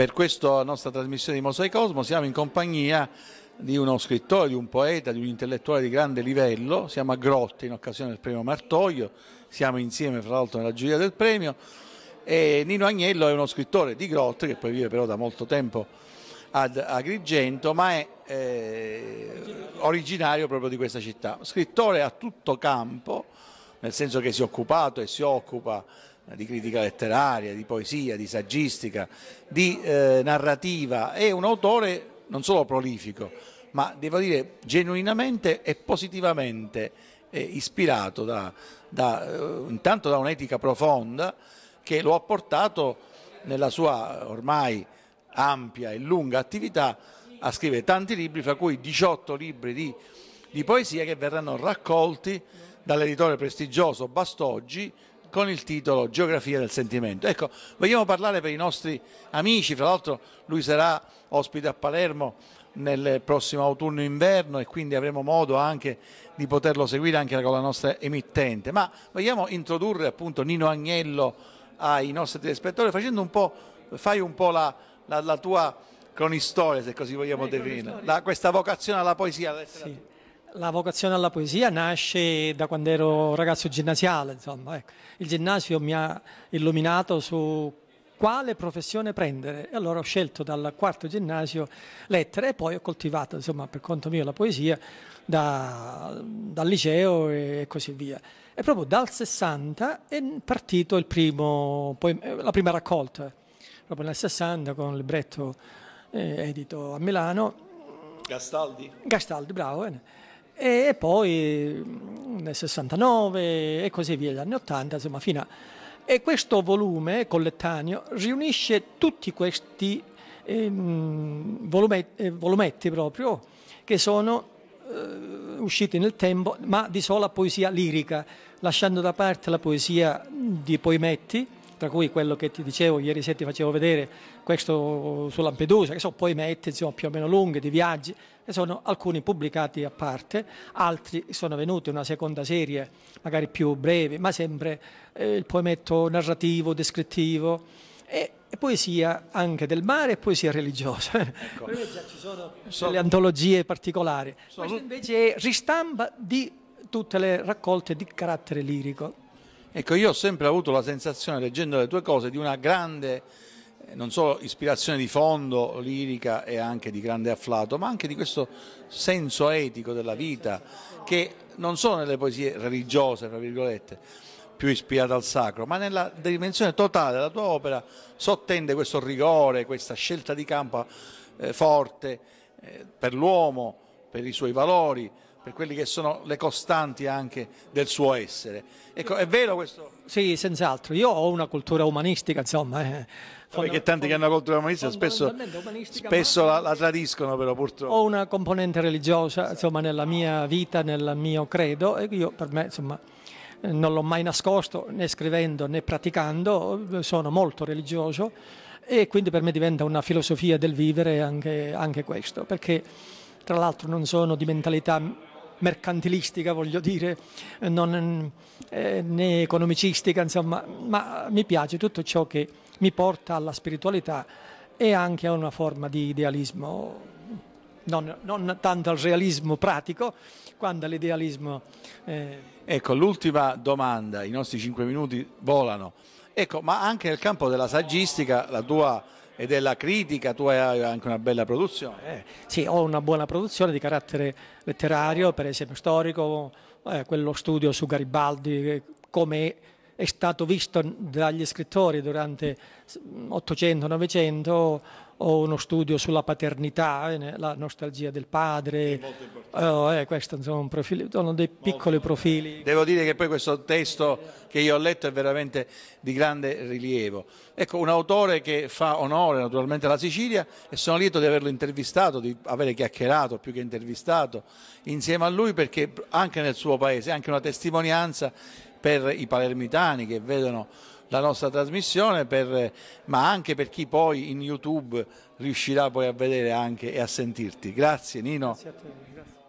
Per questa nostra trasmissione di Mosaicosmo siamo in compagnia di uno scrittore, di un poeta, di un intellettuale di grande livello, siamo a Grotte in occasione del premio Martoglio, siamo insieme fra l'altro nella giuria del premio e Nino Agnello è uno scrittore di Grotte che poi vive però da molto tempo ad Agrigento ma è eh, originario proprio di questa città, scrittore a tutto campo nel senso che si è occupato e si occupa di critica letteraria, di poesia, di saggistica, di eh, narrativa, è un autore non solo prolifico, ma devo dire genuinamente e positivamente eh, ispirato da, da, eh, intanto da un'etica profonda che lo ha portato nella sua ormai ampia e lunga attività a scrivere tanti libri, fra cui 18 libri di, di poesia che verranno raccolti dall'editore prestigioso Bastoggi con il titolo Geografia del sentimento. Ecco, vogliamo parlare per i nostri amici, fra l'altro lui sarà ospite a Palermo nel prossimo autunno-inverno e quindi avremo modo anche di poterlo seguire anche con la nostra emittente. Ma vogliamo introdurre appunto Nino Agnello ai nostri telespettatori facendo un po', fai un po' la, la, la tua cronistoria, se così vogliamo eh, definirla, questa vocazione alla poesia, alla letteratura. La vocazione alla poesia nasce da quando ero ragazzo ginnasiale, insomma, ecco. il ginnasio mi ha illuminato su quale professione prendere e allora ho scelto dal quarto ginnasio lettere e poi ho coltivato insomma, per conto mio la poesia da, dal liceo e così via. E proprio dal 60 è partito primo, poi, eh, la prima raccolta, proprio nel 60 con un libretto eh, edito a Milano. Gastaldi? Gastaldi, bravo. Eh e poi mm, nel 69 e così via, gli anni 80, insomma, fino a... E questo volume collettaneo riunisce tutti questi eh, volumetti, eh, volumetti, proprio che sono eh, usciti nel tempo, ma di sola poesia lirica, lasciando da parte la poesia di poemetti, tra cui quello che ti dicevo ieri sera ti facevo vedere, questo su Lampedusa, che sono poemetti insomma, più o meno lunghi, di viaggi, sono alcuni pubblicati a parte, altri sono venuti una seconda serie, magari più breve, ma sempre eh, il poemetto narrativo, descrittivo e, e, poesia anche del mare e poesia religiosa. Ecco. ci sono delle antologie particolari. Sono... Questa invece è ristampa di tutte le raccolte di carattere lirico. Ecco, io ho sempre avuto la sensazione, leggendo le tue cose, di una grande non solo ispirazione di fondo, lirica e anche di grande afflato, ma anche di questo senso etico della vita che non solo nelle poesie religiose, tra virgolette, più ispirate al sacro, ma nella dimensione totale della tua opera sottende questo rigore, questa scelta di campo eh, forte eh, per l'uomo, per i suoi valori, per quelle che sono le costanti anche del suo essere. Ecco, è vero questo? Sì, senz'altro. Io ho una cultura umanistica, insomma. Eh. Perché tanti che hanno una cultura umanistica spesso, umanistica, spesso la, la, tradiscono però purtroppo. Ho una componente religiosa, insomma, nella mia vita, nel mio credo e io per me, insomma, eh, non l'ho mai nascosto né scrivendo né praticando, sono molto religioso e quindi per me diventa una filosofia del vivere anche, anche questo, perché tra l'altro non sono di mentalità mercantilistica, voglio dire, non, eh, né economicistica, insomma, ma mi piace tutto ciò che mi porta alla spiritualità e anche a una forma di idealismo, non, non tanto al realismo pratico quanto all'idealismo. Eh. Ecco, l'ultima domanda, i nostri cinque minuti volano. Ecco, ma anche nel campo della saggistica la tua e della critica, tu hai anche una bella produzione. Eh, sì, ho una buona produzione di carattere letterario, per esempio storico, eh, quello studio su Garibaldi, eh, come è stato visto dagli scrittori durante 800-900 o uno studio sulla paternità, eh, la nostalgia del padre, eh, oh, eh, questo sono, profili, sono dei piccoli profili. Devo dire che poi questo testo che io ho letto è veramente di grande rilievo. Ecco, un autore che fa onore naturalmente alla Sicilia e sono lieto di averlo intervistato, di avere chiacchierato più che intervistato insieme a lui perché anche nel suo paese è anche una testimonianza per i palermitani che vedono la nostra trasmissione, per, ma anche per chi poi in YouTube riuscirà poi a vedere anche e a sentirti. Grazie Nino. Grazie a te, grazie.